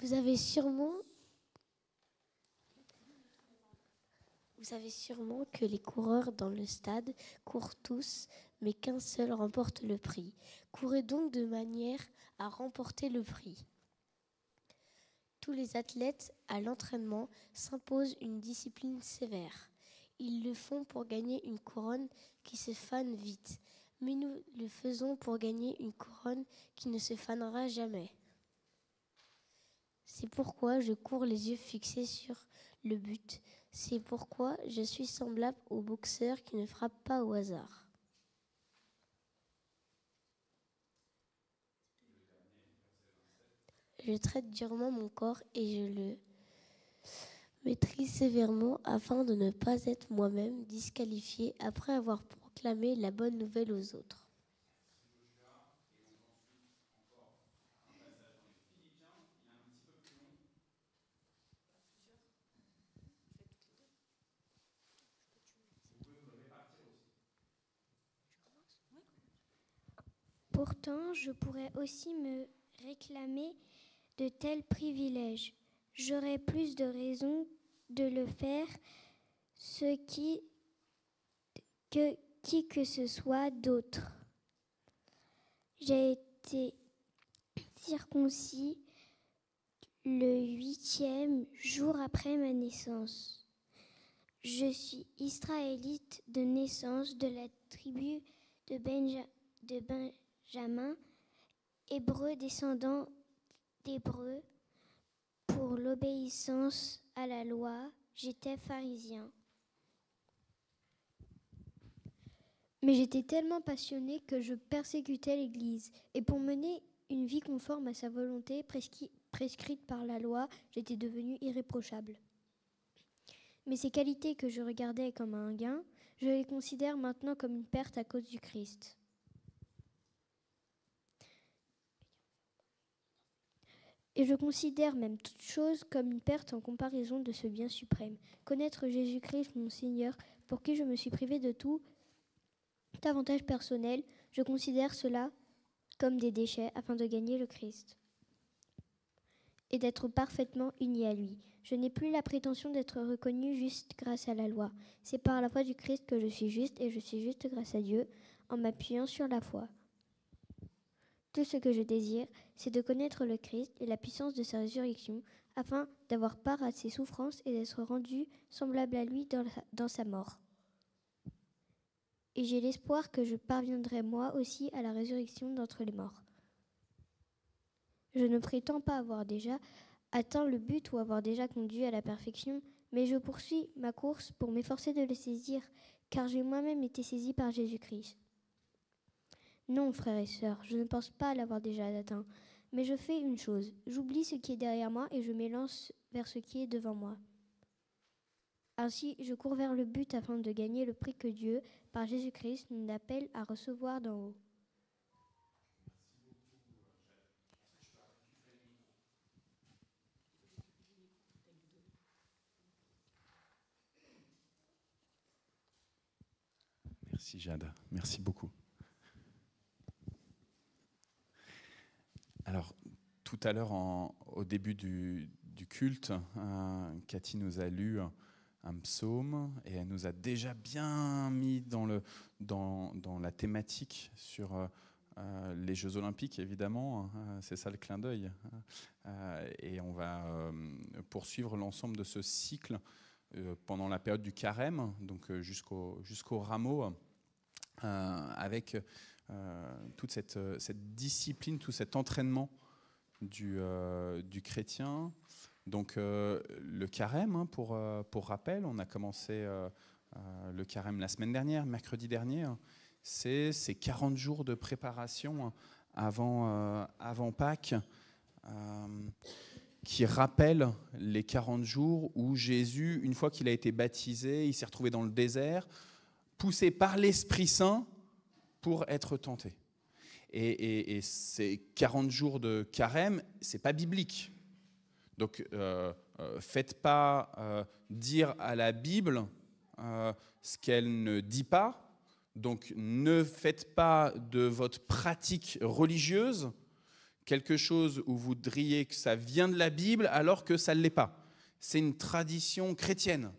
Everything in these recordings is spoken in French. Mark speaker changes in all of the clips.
Speaker 1: Vous avez sûrement Vous savez sûrement que les coureurs dans le stade courent tous, mais qu'un seul remporte le prix. Courez donc de manière à remporter le prix. Tous les athlètes à l'entraînement s'imposent une discipline sévère. Ils le font pour gagner une couronne qui se fane vite, mais nous le faisons pour gagner une couronne qui ne se fanera jamais. C'est pourquoi je cours les yeux fixés sur le but. C'est pourquoi je suis semblable au boxeur qui ne frappe pas au hasard. Je traite durement mon corps et je le maîtrise sévèrement afin de ne pas être moi-même disqualifié après avoir proclamé la bonne nouvelle aux autres.
Speaker 2: Pourtant, je pourrais aussi me réclamer de tels privilèges. J'aurais plus de raisons de le faire, que qui que ce soit d'autre. J'ai été circoncis le huitième jour après ma naissance. Je suis israélite de naissance de la tribu de Benjamin. De ben Jamin, hébreu descendant d'hébreu, pour l'obéissance à la loi, j'étais pharisien. Mais j'étais tellement passionné que je persécutais l'Église, et pour mener une vie conforme à sa volonté prescrite par la loi, j'étais devenu irréprochable. Mais ces qualités que je regardais comme un gain, je les considère maintenant comme une perte à cause du Christ. Et je considère même toute chose comme une perte en comparaison de ce bien suprême. Connaître Jésus-Christ, mon Seigneur, pour qui je me suis privé de tout avantage personnel, je considère cela comme des déchets afin de gagner le Christ et d'être parfaitement uni à lui. Je n'ai plus la prétention d'être reconnu juste grâce à la loi. C'est par la foi du Christ que je suis juste et je suis juste grâce à Dieu en m'appuyant sur la foi. Tout ce que je désire, c'est de connaître le Christ et la puissance de sa résurrection, afin d'avoir part à ses souffrances et d'être rendu semblable à lui dans, sa mort. Et j'ai l'espoir que je parviendrai moi aussi à la résurrection d'entre les morts. Je ne prétends pas avoir déjà atteint le but ou avoir déjà conduit à la perfection, mais je poursuis ma course pour m'efforcer de le saisir, car j'ai moi-même été saisi par Jésus-Christ. Non, frères et sœurs, je ne pense pas l'avoir déjà atteint. Mais je fais une chose, j'oublie ce qui est derrière moi et je m'élance vers ce qui est devant moi. Ainsi, je cours vers le but afin de gagner le prix que Dieu, par Jésus-Christ, nous appelle à recevoir d'en haut.
Speaker 3: Merci Jada. merci beaucoup. Alors, tout à l'heure, au début du, culte, hein, Cathy nous a lu un psaume et elle nous a déjà bien mis dans, le, dans, la thématique sur euh, euh, les Jeux Olympiques, évidemment. Hein, c'est ça le clin d'œil. Hein. Euh, et on va poursuivre l'ensemble de ce cycle pendant la période du carême, donc jusqu'au jusqu'au rameau. avec euh, toute euh, cette, discipline, tout cet entraînement du, euh, chrétien. Donc le carême, hein, pour, rappel, on a commencé le carême la semaine dernière, mercredi dernier. Hein. c'est ces 40 jours de préparation hein, avant, Pâques qui rappellent les 40 jours où Jésus, une fois qu'il a été baptisé, il s'est retrouvé dans le désert, poussé par l'Esprit Saint, pour être tenté. Et, ces 40 jours de carême, c'est pas biblique. Donc, euh, euh faites pas euh, dire à la Bible euh, ce qu'elle ne dit pas. Donc, ne faites pas de votre pratique religieuse quelque chose où vous diriez que ça vient de la Bible alors que ça ne l'est pas. C'est une tradition chrétienne.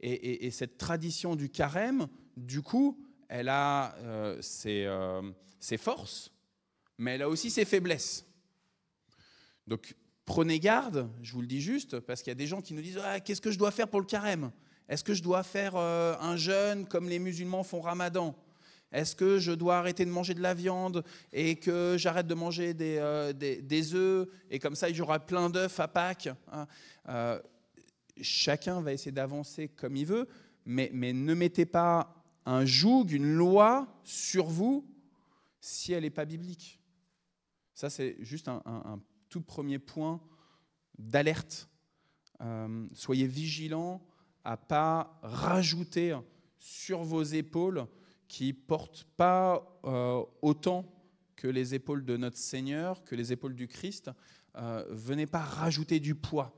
Speaker 3: et, cette tradition du carême, du coup, elle a euh, euh, ses, forces, mais elle a aussi ses faiblesses. Donc prenez garde, je vous le dis juste, parce qu'il y a des gens qui nous disent ah, qu'est-ce que je dois faire pour le carême Est-ce que je dois faire euh, un jeûne comme les musulmans font ramadan est-ce que je dois arrêter de manger de la viande et que j'arrête de manger des, œufs et comme ça il y aura plein d'œufs à Pâques hein Chacun va essayer d'avancer comme il veut, mais ne mettez pas un joug, une loi sur vous si elle n'est pas biblique. Ça, c'est juste un, tout premier point d'alerte. Euh, soyez vigilants à pas rajouter sur vos épaules qui portent pas euh, autant que les épaules de notre Seigneur, que les épaules du Christ. Euh, venez pas rajouter du poids.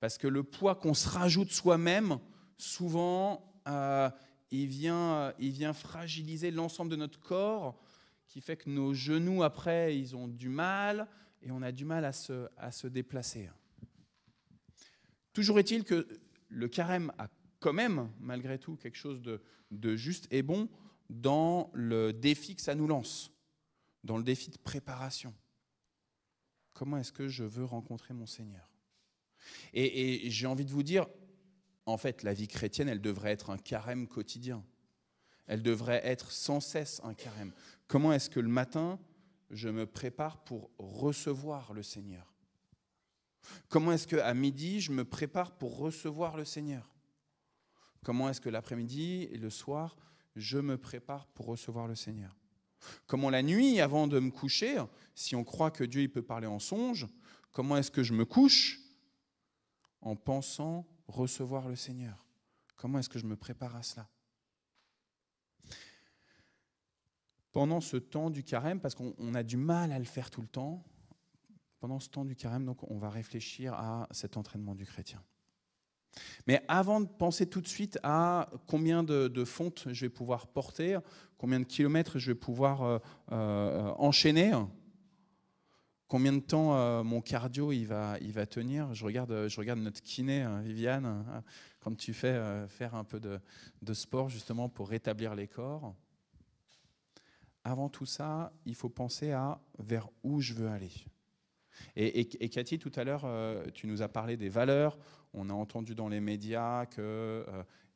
Speaker 3: Parce que le poids qu'on se rajoute soi-même, souvent, il vient, il vient fragiliser l'ensemble de notre corps, qui fait que nos genoux, après, ils ont du mal, et on a du mal à se, à se déplacer. Toujours est-il que le carême a quand même, malgré tout, quelque chose de, juste et bon dans le défi que ça nous lance, dans le défi de préparation. Comment est-ce que je veux rencontrer mon Seigneur et j'ai envie de vous dire, en fait, la vie chrétienne, elle devrait être un carême quotidien. Elle devrait être sans cesse un carême. Comment est-ce que le matin, je me prépare pour recevoir le Seigneur Comment est-ce que à midi, je me prépare pour recevoir le Seigneur Comment est-ce que l'après-midi et le soir, je me prépare pour recevoir le Seigneur Comment la nuit, avant de me coucher, si on croit que Dieu il peut parler en songe, comment est-ce que je me couche en pensant recevoir le Seigneur Comment est-ce que je me prépare à cela Pendant ce temps du carême, parce qu'on a du mal à le faire tout le temps, pendant ce temps du carême, donc, on va réfléchir à cet entraînement du chrétien. Mais avant de penser tout de suite à combien de, fontes je vais pouvoir porter, combien de kilomètres je vais pouvoir euh, euh, enchaîner, combien de temps euh, mon cardio il va, il va tenir. Je regarde, euh, je regarde notre kiné, hein, Viviane, hein, quand tu fais euh, faire un peu de, de, sport justement pour rétablir les corps. Avant tout ça, il faut penser à vers où je veux aller. Et, Cathy, tout à l'heure, tu nous as parlé des valeurs. On a entendu dans les médias que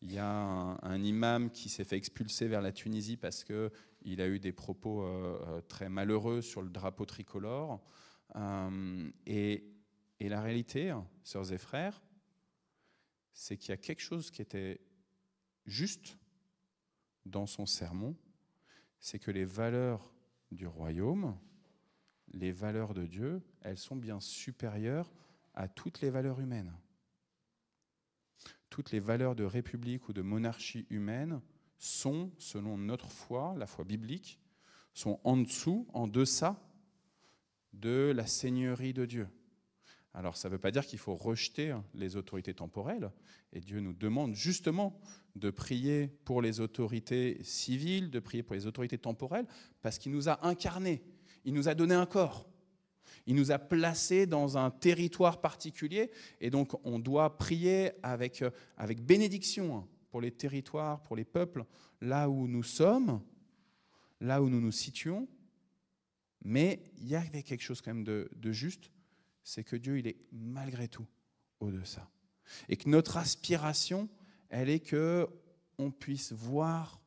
Speaker 3: il y a un, imam qui s'est fait expulser vers la Tunisie parce qu'il a eu des propos euh, euh, très malheureux sur le drapeau tricolore. Euh, et, et, la réalité, hein, sœurs et frères, c'est qu'il y a quelque chose qui était juste dans son sermon, c'est que les valeurs du royaume, les valeurs de Dieu, elles sont bien supérieures à toutes les valeurs humaines toutes les valeurs de république ou de monarchie humaine sont, selon notre foi, la foi biblique, sont en dessous, en deçà de la seigneurie de Dieu. Alors ça ne veut pas dire qu'il faut rejeter les autorités temporelles, et Dieu nous demande justement de prier pour les autorités civiles, de prier pour les autorités temporelles, parce qu'il nous a incarnés, il nous a donné un corps. Il nous a placés dans un territoire particulier et donc on doit prier avec, euh, avec bénédiction hein, pour les territoires, pour les peuples, là où nous sommes, là où nous nous situons. Mais il y avait quelque chose quand même de, de juste, c'est que Dieu, il est malgré tout au dessus Et que notre aspiration, elle est que on puisse voir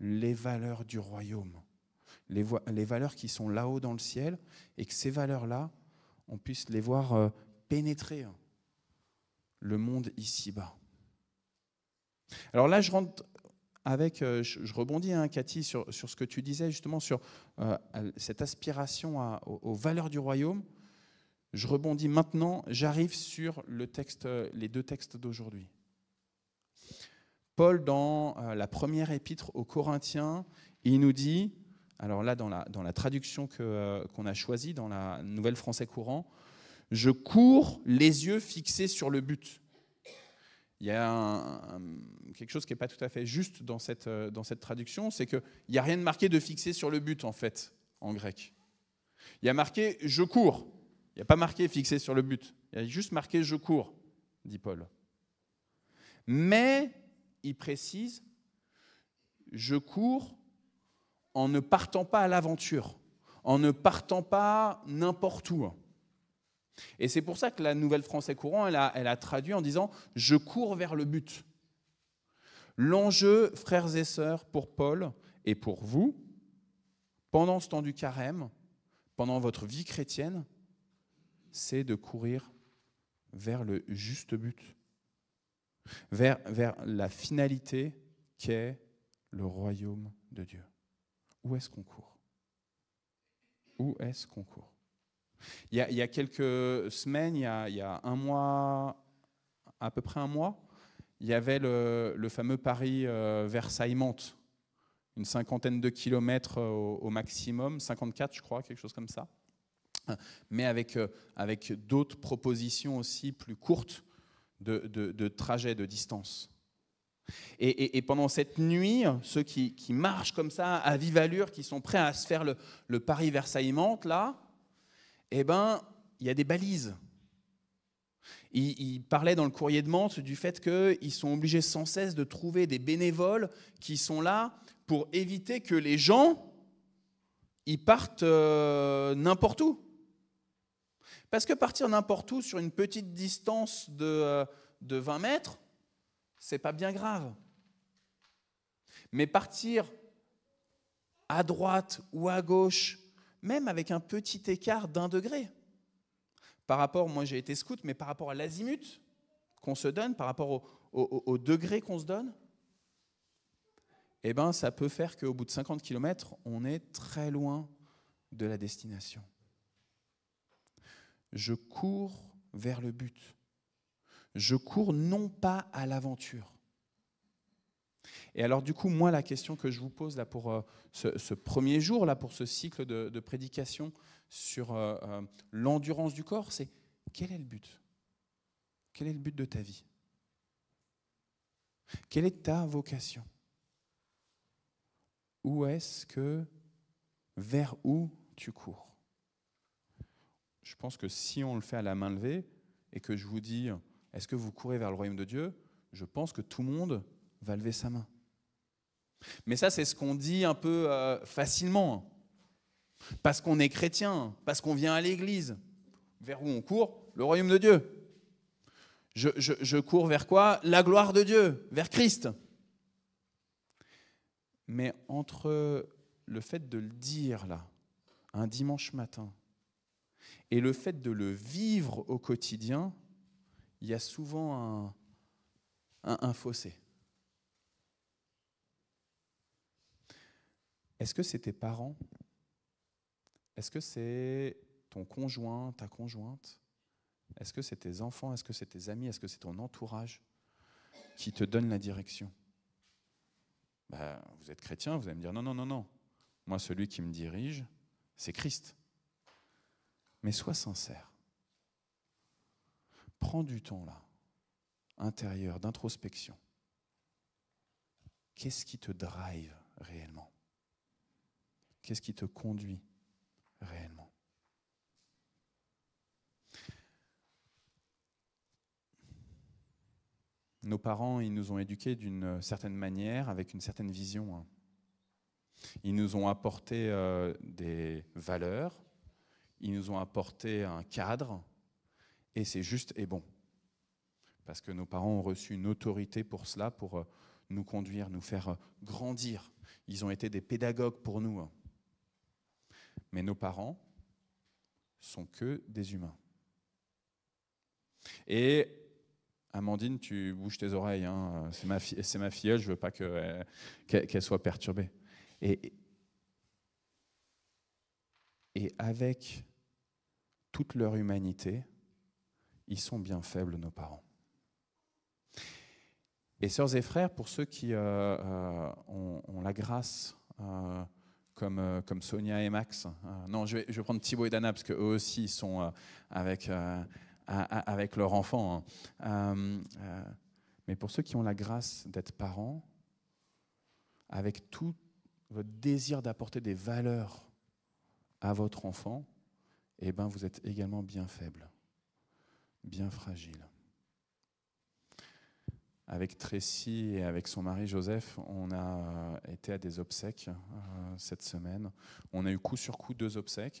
Speaker 3: les valeurs du royaume les, valeurs qui sont là-haut dans le ciel, et que ces valeurs-là, on puisse les voir euh, pénétrer hein, le monde ici-bas. Alors là, je rentre avec, euh, je, rebondis, hein, Cathy, sur, ce que tu disais justement sur euh, cette aspiration aux, valeurs du royaume. Je rebondis maintenant, j'arrive sur le texte, les deux textes d'aujourd'hui. Paul, dans la première épître aux Corinthiens, il nous dit alors là, dans la, traduction euh, qu'on a choisie, dans la Nouvelle Français courant, je cours les yeux fixés sur le but. Il y a quelque chose qui n'est pas tout à fait juste dans euh, dans cette traduction, c'est qu'il n'y a rien de marqué de fixé sur le but, en fait, en grec. Il y a marqué je cours. Il n'y a pas marqué fixé sur le but. Il y a juste marqué je cours, dit Paul. Mais il précise je cours en ne partant pas à l'aventure, en ne partant pas n'importe où. Et c'est pour ça que la Nouvelle Français courant, elle a, traduit en disant ⁇ Je cours vers le but ⁇ L'enjeu, frères et sœurs, pour Paul et pour vous, pendant ce temps du carême, pendant votre vie chrétienne, c'est de courir vers le juste but, vers, vers la finalité qu'est le royaume de Dieu où est-ce qu'on court Où est-ce qu'on court il y, a, quelques semaines, il y a, un mois, à peu près un mois, il y avait le, fameux paris euh, Versailles-Mantes, une cinquantaine de kilomètres euh, au, maximum, 54 je crois, quelque chose comme ça, mais avec, euh, avec d'autres propositions aussi plus courtes de, trajets, de trajet, de distance. Et, pendant cette nuit, ceux qui, marchent comme ça à vive allure, qui sont prêts à se faire le, Paris-Versailles-Mantes, là, eh ben, il y a des balises. Il, parlaient parlait dans le courrier de Mantes du fait qu'ils sont obligés sans cesse de trouver des bénévoles qui sont là pour éviter que les gens ils partent euh, n'importe où. Parce que partir n'importe où sur une petite distance de, euh, de 20 mètres, c'est pas bien grave. Mais partir à droite ou à gauche, même avec un petit écart d'un degré, par rapport, moi j'ai été scout, mais par rapport à l'azimut qu'on se donne, par rapport au, degré qu'on se donne, eh ben, ça peut faire qu'au bout de 50 km, on est très loin de la destination. Je cours vers le but je cours non pas à l'aventure. Et alors du coup, moi, la question que je vous pose là pour euh, ce, premier jour, là pour ce cycle de, prédication sur euh, euh, l'endurance du corps, c'est quel est le but Quel est le but de ta vie Quelle est ta vocation Où est-ce que, vers où tu cours Je pense que si on le fait à la main levée et que je vous dis, est-ce que vous courez vers le royaume de Dieu Je pense que tout le monde va lever sa main. Mais ça, c'est ce qu'on dit un peu euh, facilement. Parce qu'on est chrétien, parce qu'on vient à l'église. Vers où on court Le royaume de Dieu. Je, je, cours vers quoi La gloire de Dieu, vers Christ. Mais entre le fait de le dire là, un dimanche matin, et le fait de le vivre au quotidien, il y a souvent un, fossé. Est-ce que c'est tes parents Est-ce que c'est ton conjoint, ta conjointe Est-ce que c'est tes enfants Est-ce que c'est tes amis Est-ce que c'est ton entourage qui te donne la direction bah, Vous êtes chrétien, vous allez me dire non, non, non, non. Moi, celui qui me dirige, c'est Christ. Mais sois sincère. Prends du temps là, intérieur, d'introspection. Qu'est-ce qui te drive réellement Qu'est-ce qui te conduit réellement Nos parents, ils nous ont éduqués d'une certaine manière, avec une certaine vision. Hein. Ils nous ont apporté euh, des valeurs, ils nous ont apporté un cadre, et c'est juste et bon. Parce que nos parents ont reçu une autorité pour cela, pour euh, nous conduire, nous faire euh, grandir. Ils ont été des pédagogues pour nous. Hein. Mais nos parents sont que des humains. Et Amandine, tu bouges tes oreilles, hein. c'est ma, c'est ma filleule, je ne veux pas euh, qu'elle soit perturbée. Et, et avec toute leur humanité, ils sont bien faibles, nos parents. Et sœurs et frères, pour ceux qui euh, euh, ont, la grâce, euh, comme, comme Sonia et Max, hein, non, je vais, je prendre Thibaut et Dana, parce qu'eux aussi sont avec, avec leur enfant. Hein. mais pour ceux qui ont la grâce d'être parents, avec tout votre désir d'apporter des valeurs à votre enfant, eh ben vous êtes également bien faibles bien fragile. Avec Tracy et avec son mari Joseph, on a euh, été à des obsèques euh, cette semaine. On a eu coup sur coup deux obsèques.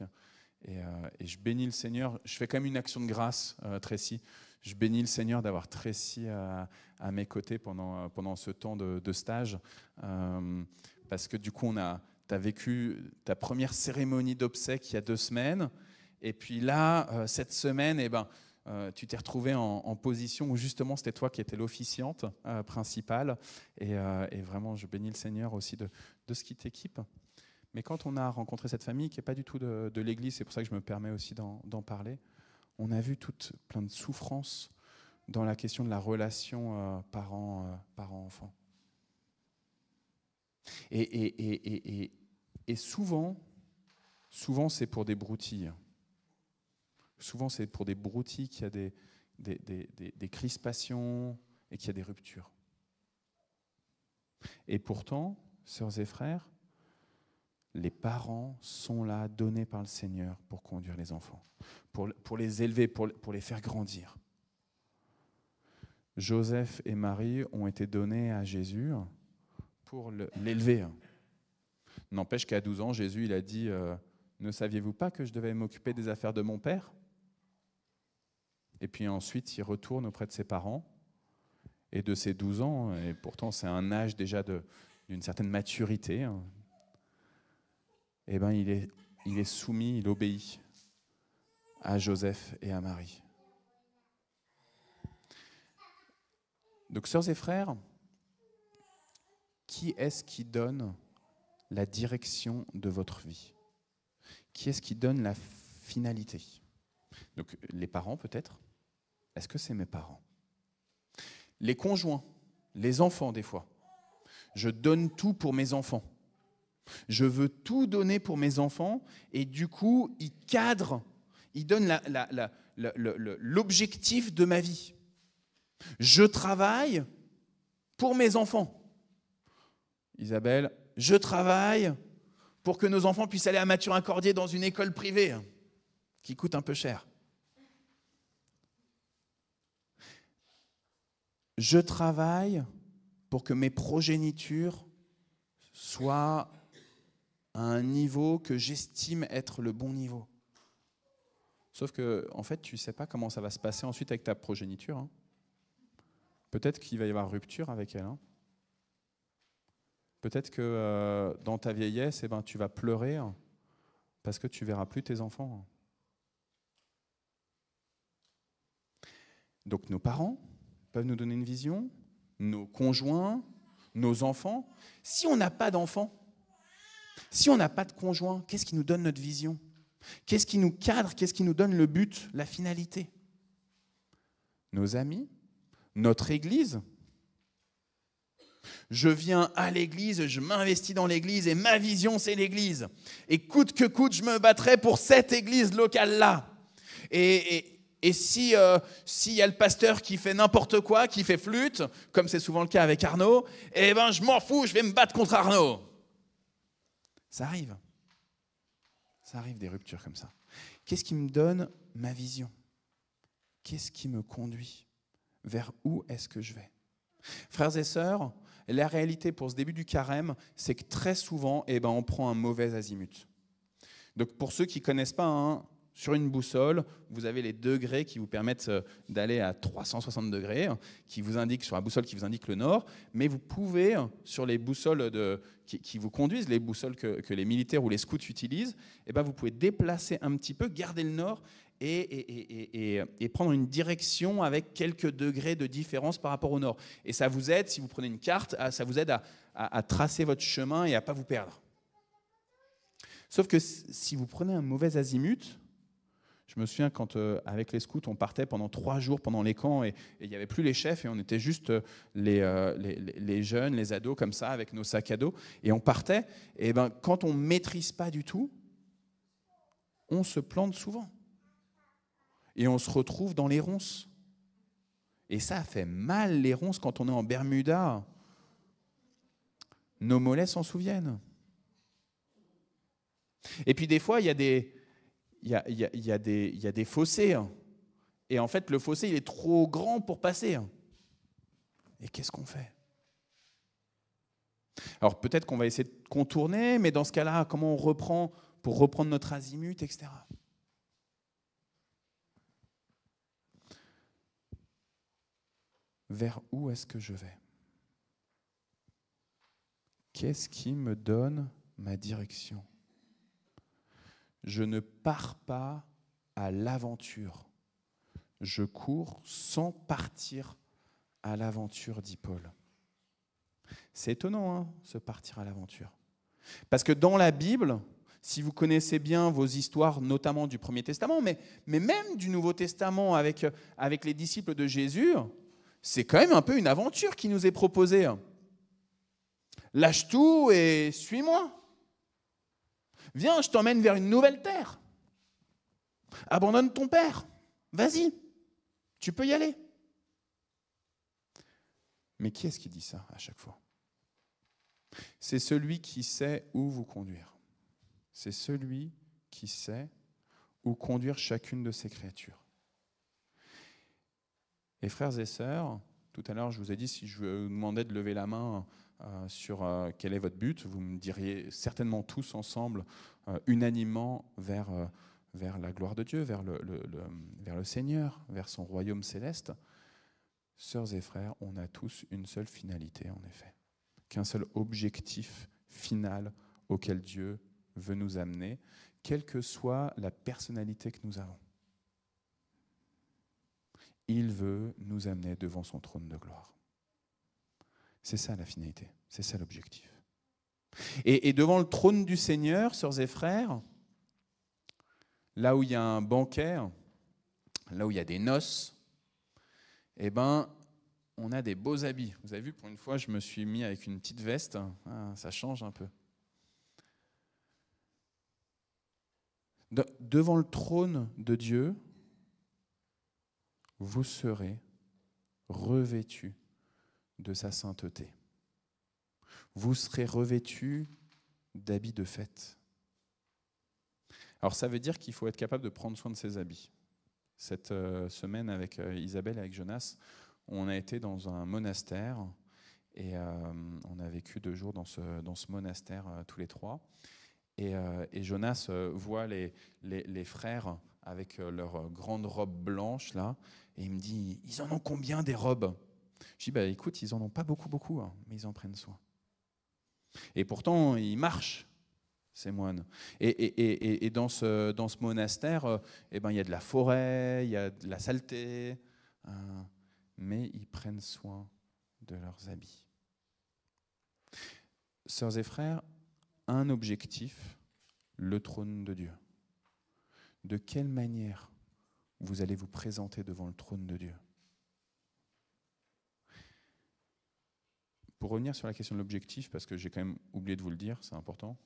Speaker 3: Et, euh, je bénis le Seigneur. Je fais quand même une action de grâce, Tracy. Je bénis le Seigneur d'avoir Tracy à, mes côtés pendant, pendant ce temps de, stage. parce que du coup, on a, tu as vécu ta première cérémonie d'obsèques il y a deux semaines. Et puis là, cette semaine, et eh ben, euh, tu t'es retrouvé en, position où justement c'était toi qui étais l'officiante euh, principale. Euh, et, vraiment, je bénis le Seigneur aussi de, ce qui t'équipe. Mais quand on a rencontré cette famille qui n'est pas du tout de, l'Église, c'est pour ça que je me permets aussi d'en parler, on a vu toute plein de souffrances dans la question de la relation parent, parent, enfant et, et souvent, souvent c'est pour des broutilles souvent c'est pour des broutilles qu'il y a des, des, crispations et qu'il y a des ruptures. Et pourtant, sœurs et frères, les parents sont là, donnés par le Seigneur pour conduire les enfants, pour, pour les élever, pour, pour, les faire grandir. Joseph et Marie ont été donnés à Jésus pour l'élever. N'empêche qu'à 12 ans, Jésus il a dit euh, Ne saviez-vous pas que je devais m'occuper des affaires de mon Père et puis ensuite, il retourne auprès de ses parents et de ses 12 ans. Et pourtant, c'est un âge déjà d'une certaine maturité. Et hein. eh ben, il est, il est soumis, il obéit à Joseph et à Marie. Donc, sœurs et frères, qui est-ce qui donne la direction de votre vie Qui est-ce qui donne la finalité Donc, les parents, peut-être est-ce que c'est mes parents Les conjoints, les enfants des fois. Je donne tout pour mes enfants. Je veux tout donner pour mes enfants et du coup, ils cadrent, ils donnent l'objectif de ma vie. Je travaille pour mes enfants. Isabelle, je travaille pour que nos enfants puissent aller à Mathurin Cordier dans une école privée hein, qui coûte un peu cher. je travaille pour que mes progénitures soient à un niveau que j'estime être le bon niveau. Sauf que, en fait, tu ne sais pas comment ça va se passer ensuite avec ta progéniture. Hein. Peut-être qu'il va y avoir rupture avec elle. Hein. Peut-être que euh, dans ta vieillesse, eh ben, tu vas pleurer hein, parce que tu verras plus tes enfants. Donc nos parents, peuvent nous donner une vision, nos conjoints, nos enfants. Si on n'a pas d'enfants, si on n'a pas de conjoints, qu'est-ce qui nous donne notre vision Qu'est-ce qui nous cadre Qu'est-ce qui nous donne le but, la finalité Nos amis, notre Église. Je viens à l'Église, je m'investis dans l'Église et ma vision c'est l'Église. Et coûte que coûte, je me battrai pour cette Église locale-là. et, et si euh, s'il y a le pasteur qui fait n'importe quoi, qui fait flûte, comme c'est souvent le cas avec Arnaud, eh ben je m'en fous, je vais me battre contre Arnaud. Ça arrive. Ça arrive des ruptures comme ça. Qu'est-ce qui me donne ma vision Qu'est-ce qui me conduit Vers où est-ce que je vais Frères et sœurs, la réalité pour ce début du carême, c'est que très souvent, eh ben, on prend un mauvais azimut. Donc pour ceux qui ne connaissent pas, hein, sur une boussole, vous avez les degrés qui vous permettent euh, d'aller à 360 degrés, hein, qui vous indiquent sur la boussole qui vous indique le nord, mais vous pouvez hein, sur les boussoles qui, vous conduisent, les boussoles que, les militaires ou les scouts utilisent, et eh ben vous pouvez déplacer un petit peu, garder le nord et, prendre une direction avec quelques degrés de différence par rapport au nord. Et ça vous aide, si vous prenez une carte, ça vous aide à, à tracer votre chemin et à pas vous perdre. Sauf que si vous prenez un mauvais azimut, je me souviens quand, euh, avec les scouts, on partait pendant trois jours pendant les camps et il n'y avait plus les chefs et on était juste euh, euh, les, jeunes, les ados comme ça, avec nos sacs à dos. Et on partait. Et ben, quand on ne maîtrise pas du tout, on se plante souvent. Et on se retrouve dans les ronces. Et ça fait mal les ronces quand on est en Bermuda. Nos mollets s'en souviennent. Et puis des fois, il y a des, il y a, des fossés. Hein. Et en fait, le fossé, il est trop grand pour passer. Hein. Et qu'est-ce qu'on fait Alors peut-être qu'on va essayer de contourner, mais dans ce cas-là, comment on reprend pour reprendre notre azimut, etc. Vers où est-ce que je vais Qu'est-ce qui me donne ma direction je ne pars pas à l'aventure. Je cours sans partir à l'aventure, dit Paul. C'est étonnant, ce hein, partir à l'aventure. Parce que dans la Bible, si vous connaissez bien vos histoires, notamment du Premier Testament, mais, mais même du Nouveau Testament avec, avec les disciples de Jésus, c'est quand même un peu une aventure qui nous est proposée. Lâche tout et suis-moi. Viens, je t'emmène vers une nouvelle terre. Abandonne ton père. Vas-y, tu peux y aller. Mais qui est-ce qui dit ça à chaque fois C'est celui qui sait où vous conduire. C'est celui qui sait où conduire chacune de ces créatures. Et frères et sœurs, tout à l'heure, je vous ai dit, si je vous demandais de lever la main euh, sur euh, quel est votre but. Vous me diriez certainement tous ensemble, euh, unanimement, vers, vers la gloire de Dieu, vers le, vers le Seigneur, vers son royaume céleste. Sœurs et frères, on a tous une seule finalité, en effet, qu'un seul objectif final auquel Dieu veut nous amener, quelle que soit la personnalité que nous avons. Il veut nous amener devant son trône de gloire. C'est ça la finalité, c'est ça l'objectif. Et, devant le trône du Seigneur, sœurs et frères, là où il y a un bancaire, là où il y a des noces, eh ben, on a des beaux habits. Vous avez vu, pour une fois, je me suis mis avec une petite veste. Ah, ça change un peu. devant le trône de Dieu, vous serez revêtus de sa sainteté. Vous serez revêtus d'habits de fête. Alors ça veut dire qu'il faut être capable de prendre soin de ses habits. Cette euh, semaine avec euh, Isabelle et avec Jonas, on a été dans un monastère et euh, on a vécu deux jours dans ce, dans ce monastère tous les trois. Et, Jonas voit les, les, les, frères avec leurs grandes robes blanches là et il me dit, ils en ont combien des robes je dis, bah, écoute, ils n'en ont pas beaucoup, beaucoup, hein, mais ils en prennent soin. Et pourtant, ils marchent, ces moines. Et, et, et, dans, ce, dans ce monastère, euh, eh ben, il y a de la forêt, il y a de la saleté, hein, mais ils prennent soin de leurs habits. Sœurs et frères, un objectif, le trône de Dieu. De quelle manière vous allez vous présenter devant le trône de Dieu pour revenir sur la question de l'objectif, parce que j'ai quand même oublié de vous le dire, c'est important,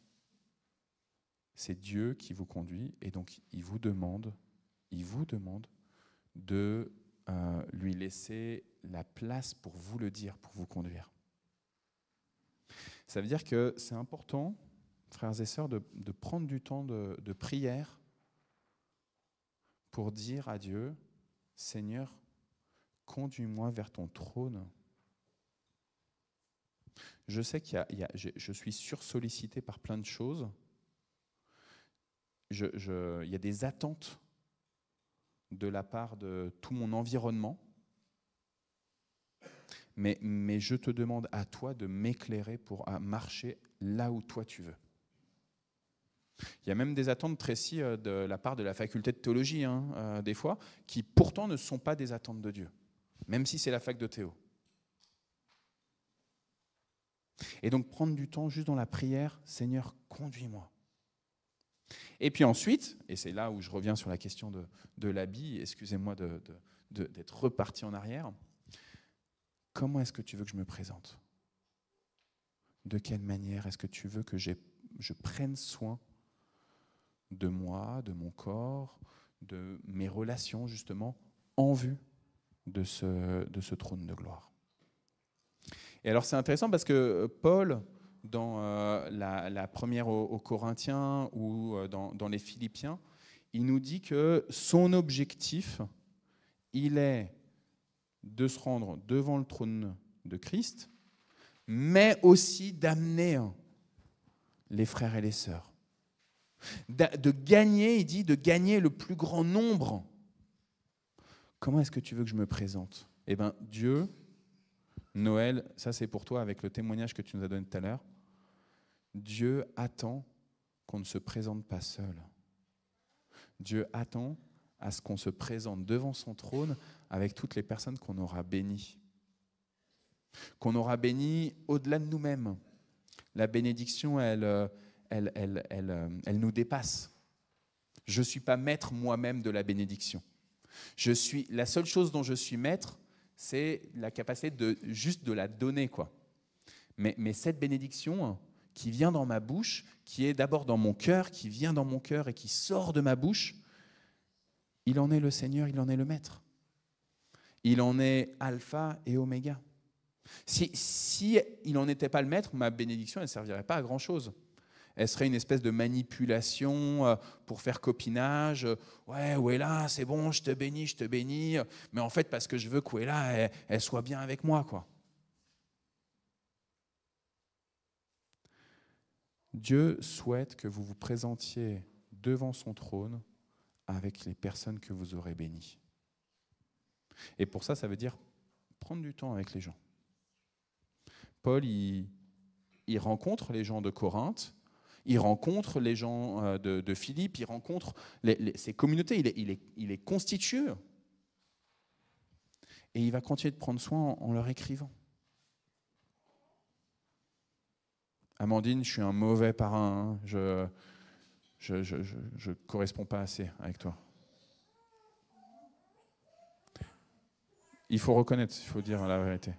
Speaker 3: c'est Dieu qui vous conduit et donc il vous demande, il vous demande de euh, lui laisser la place pour vous le dire, pour vous conduire. Ça veut dire que c'est important, frères et sœurs, de, prendre du temps de prière pour dire à Dieu, Seigneur, conduis-moi vers ton trône je sais qu'il y, je, suis sursollicité par plein de choses. il y a des attentes de la part de tout mon environnement. Mais, je te demande à toi de m'éclairer pour marcher là où toi tu veux. Il y a même des attentes précises euh, de la part de la faculté de théologie, hein, euh, des fois, qui pourtant ne sont pas des attentes de Dieu, même si c'est la fac de Théo. Et donc prendre du temps juste dans la prière, Seigneur, conduis-moi. Et puis ensuite, et c'est là où je reviens sur la question de, l'habit, excusez-moi d'être reparti en arrière, comment est-ce que tu veux que je me présente De quelle manière est-ce que tu veux que je prenne soin de moi, de mon corps, de mes relations justement, en vue de ce, de ce trône de gloire et alors c'est intéressant parce que euh, Paul, dans euh, la, première aux, Corinthiens ou euh, dans, les Philippiens, il nous dit que son objectif, il est de se rendre devant le trône de Christ, mais aussi d'amener les frères et les sœurs. De, de gagner, il dit, de gagner le plus grand nombre. Comment est-ce que tu veux que je me présente Eh bien, Dieu, Noël, ça c'est pour toi avec le témoignage que tu nous as donné tout à l'heure. Dieu attend qu'on ne se présente pas seul. Dieu attend à ce qu'on se présente devant son trône avec toutes les personnes qu'on aura bénies. Qu'on aura bénies au-delà de nous-mêmes. La bénédiction, elle, euh, elle, elle, euh, elle nous dépasse. Je ne suis pas maître moi-même de la bénédiction. Je suis, la seule chose dont je suis maître, c'est la capacité de juste de la donner. quoi. Mais, cette bénédiction hein, qui vient dans ma bouche, qui est d'abord dans mon cœur, qui vient dans mon cœur et qui sort de ma bouche, il en est le Seigneur, il en est le Maître. Il en est Alpha et Oméga. Si, si il n'en était pas le Maître, ma bénédiction, ne servirait pas à grand-chose elle serait une espèce de manipulation euh, pour faire copinage. Euh, ouais, Ouella, c'est bon, je te bénis, je te bénis. Euh, mais en fait, parce que je veux qu'Ouella, elle, elle soit bien avec moi, quoi. Dieu souhaite que vous vous présentiez devant son trône avec les personnes que vous aurez bénies. Et pour ça, ça veut dire prendre du temps avec les gens. Paul, il rencontre les gens de Corinthe il rencontre les gens euh, de, Philippe, il rencontre les, ces communautés, il est, il, constitué. Et il va continuer de prendre soin en, leur écrivant. Amandine, je suis un mauvais parrain, je hein. ne je, je, corresponds pas assez avec toi. Il faut reconnaître, il faut dire la vérité,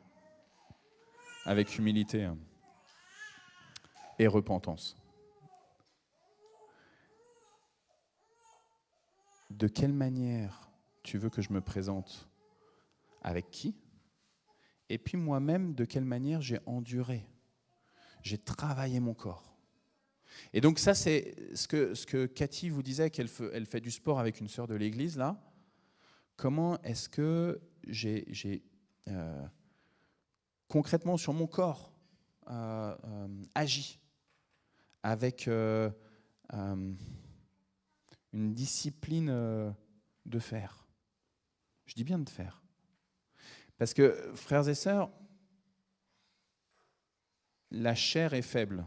Speaker 3: avec humilité hein. et repentance. de quelle manière tu veux que je me présente Avec qui Et puis moi-même, de quelle manière j'ai enduré J'ai travaillé mon corps. Et donc ça, c'est ce que, ce que Cathy vous disait, qu'elle fait, elle fait du sport avec une sœur de l'Église, là. Comment est-ce que j'ai, euh, concrètement sur mon corps euh, euh, agi avec une discipline euh, de faire. Je dis bien de faire. Parce que, frères et sœurs, la chair est faible.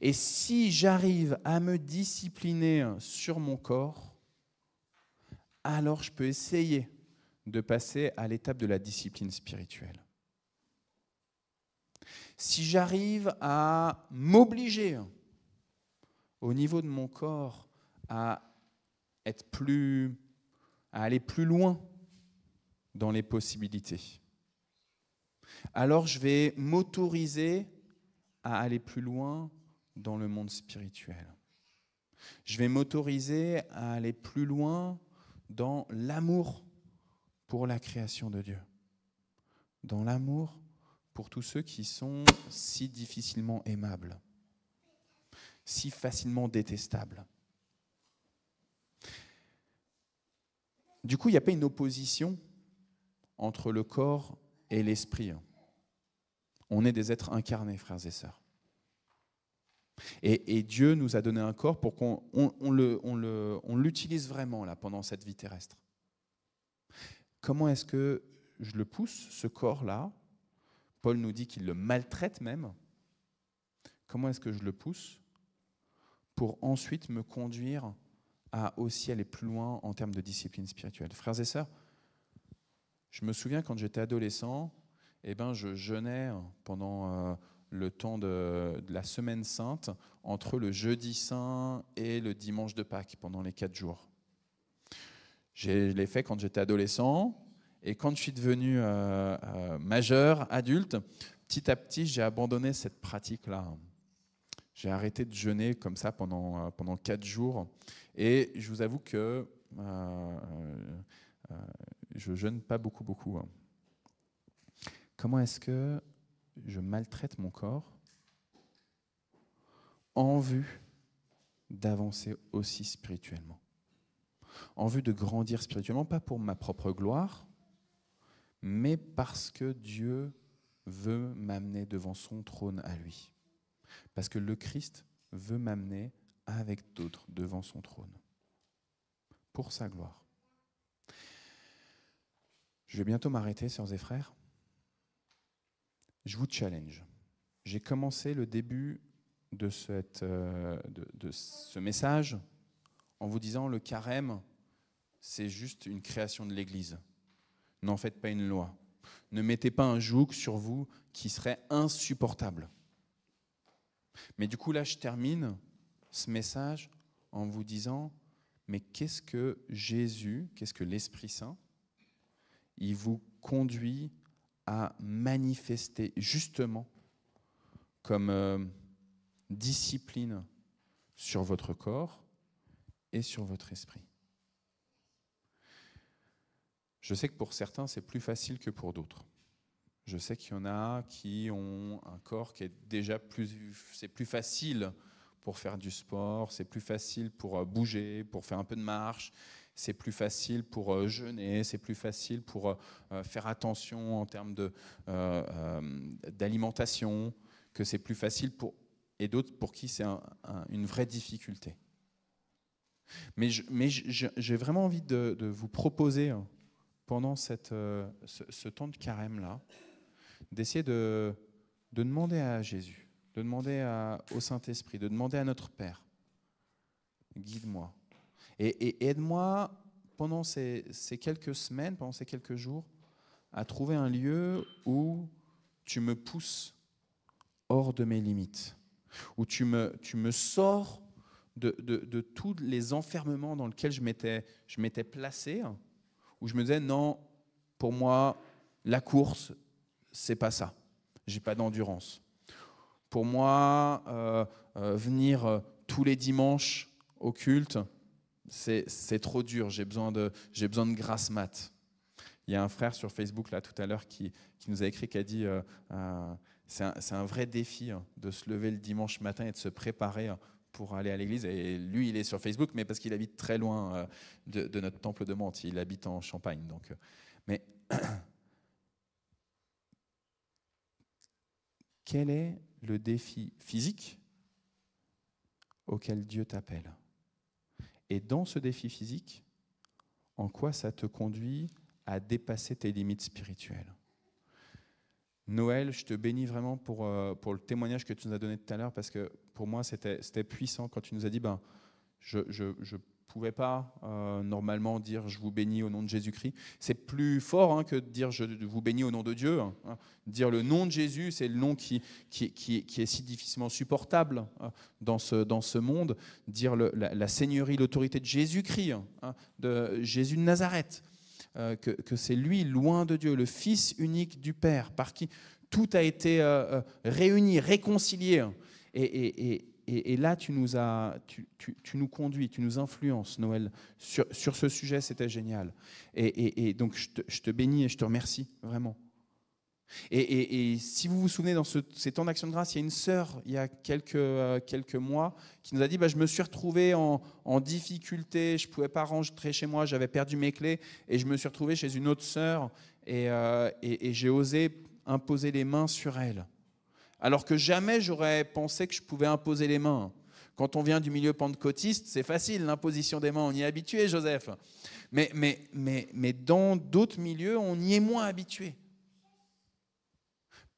Speaker 3: Et si j'arrive à me discipliner sur mon corps, alors je peux essayer de passer à l'étape de la discipline spirituelle. Si j'arrive à m'obliger au niveau de mon corps à être plus à aller plus loin dans les possibilités. Alors je vais m'autoriser à aller plus loin dans le monde spirituel. Je vais m'autoriser à aller plus loin dans l'amour pour la création de Dieu, dans l'amour pour tous ceux qui sont si difficilement aimables si facilement détestable. Du coup, il n'y a pas une opposition entre le corps et l'esprit. Hein. On est des êtres incarnés, frères et sœurs. Et, Dieu nous a donné un corps pour qu'on l'utilise vraiment là pendant cette vie terrestre. Comment est-ce que je le pousse, ce corps-là Paul nous dit qu'il le maltraite même. Comment est-ce que je le pousse pour ensuite me conduire à aussi aller plus loin en termes de discipline spirituelle. Frères et sœurs, je me souviens quand j'étais adolescent, et eh ben, je jeûnais pendant euh, le temps de, la semaine sainte, entre le jeudi saint et le dimanche de Pâques, pendant les quatre jours. J'ai l'ai fait quand j'étais adolescent, et quand je suis devenu euh, euh, majeur, adulte, petit à petit, j'ai abandonné cette pratique-là. J'ai arrêté de jeûner comme ça pendant, euh, pendant quatre jours. Et je vous avoue que euh, euh, je jeûne pas beaucoup, beaucoup. Hein. Comment est-ce que je maltraite mon corps en vue d'avancer aussi spirituellement En vue de grandir spirituellement, pas pour ma propre gloire, mais parce que Dieu veut m'amener devant son trône à lui. Parce que le Christ veut m'amener avec d'autres devant son trône, pour sa gloire. Je vais bientôt m'arrêter, sœurs et frères. Je vous challenge. J'ai commencé le début euh, de, de ce message en vous disant le carême, c'est juste une création de l'Église. N'en faites pas une loi. Ne mettez pas un joug sur vous qui serait insupportable. Mais du coup, là, je termine ce message en vous disant, mais qu'est-ce que Jésus, qu'est-ce que l'Esprit Saint, il vous conduit à manifester justement comme euh, discipline sur votre corps et sur votre esprit. Je sais que pour certains, c'est plus facile que pour d'autres. Je sais qu'il y en a qui ont un corps qui est déjà plus, c'est plus facile pour faire du sport, c'est plus facile pour euh, bouger, pour faire un peu de marche, c'est plus facile pour euh, jeûner, c'est plus facile pour euh, faire attention en termes d'alimentation, que c'est plus facile pour et d'autres pour qui c'est une vraie difficulté. Mais j'ai vraiment envie de, vous proposer hein, pendant ce temps de carême là d'essayer de, demander à Jésus, de demander au Saint-Esprit, de demander à notre Père, guide-moi. Et, aide-moi pendant ces, quelques semaines, pendant ces quelques jours, à trouver un lieu où tu me pousses hors de mes limites, où tu me, tu me sors de, tous les enfermements dans lesquels je m'étais, je m'étais placé, hein, où je me disais, non, pour moi, la course, c'est pas ça. J'ai pas d'endurance. Pour moi, euh, euh, venir euh, tous les dimanches au culte, c'est trop dur. J'ai besoin de j'ai besoin de grâce mat. Il y a un frère sur Facebook là tout à l'heure qui, qui, nous a écrit qui a dit c'est un, vrai défi hein, de se lever le dimanche matin et de se préparer hein, pour aller à l'église. Et lui, il est sur Facebook, mais parce qu'il habite très loin de, notre temple de Mantes. Il habite en Champagne. Donc, mais quel est le défi physique auquel Dieu t'appelle Et dans ce défi physique, en quoi ça te conduit à dépasser tes limites spirituelles Noël, je te bénis vraiment pour, euh, pour le témoignage que tu nous as donné tout à l'heure, parce que pour moi, c'était puissant quand tu nous as dit, ben, je, je, je pouvez pas euh, normalement dire je vous bénis au nom de Jésus-Christ. C'est plus fort hein, que de dire je vous bénis au nom de Dieu. Hein. Dire le nom de Jésus, c'est le nom qui, est si difficilement supportable hein, dans, ce, monde. Dire la, seigneurie, l'autorité de Jésus-Christ, de Jésus de Nazareth, euh, que, c'est lui, loin de Dieu, le Fils unique du Père, par qui tout a été euh, réuni, réconcilié. et et, là, tu nous, as, tu, nous conduis, tu nous influences, Noël. Sur, sur ce sujet, c'était génial. Et, et, donc, je te, bénis et je te remercie, vraiment. Et, si vous vous souvenez, dans ces temps d'action de grâce, il y a une sœur, il y a quelques, euh, quelques mois, qui nous a dit bah, Je me suis retrouvé en, en, difficulté, je ne pouvais pas rentrer chez moi, j'avais perdu mes clés, et je me suis retrouvé chez une autre sœur, et, euh, et j'ai osé imposer les mains sur elle alors que jamais j'aurais pensé que je pouvais imposer les mains. Quand on vient du milieu pentecôtiste, c'est facile, l'imposition des mains, on y est habitué, Joseph. Mais, mais, mais, mais dans d'autres milieux, on y est moins habitué.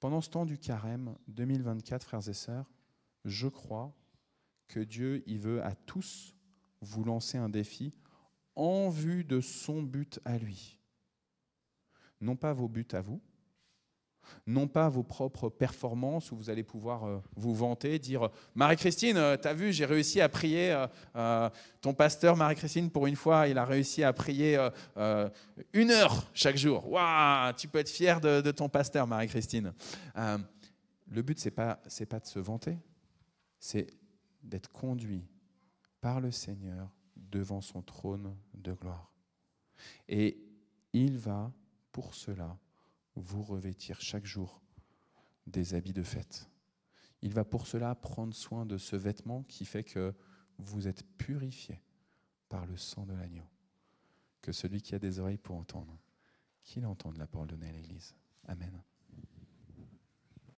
Speaker 3: Pendant ce temps du carême 2024, frères et sœurs, je crois que Dieu, il veut à tous vous lancer un défi en vue de son but à lui. Non pas vos buts à vous, non pas vos propres performances où vous allez pouvoir euh, vous vanter, dire Marie-Christine, euh, t'as vu, j'ai réussi à prier euh, ton pasteur Marie-Christine pour une fois, il a réussi à prier une heure chaque jour. Waouh, tu peux être fier de, ton pasteur Marie-Christine. le but c'est pas c'est pas de se vanter, c'est d'être conduit par le Seigneur devant son trône de gloire. Et il va pour cela vous revêtir chaque jour des habits de fête. Il va pour cela prendre soin de ce vêtement qui fait que vous êtes purifié par le sang de l'agneau. Que celui qui a des oreilles pour entendre, qu'il entende la parole donnée à l'Église. Amen.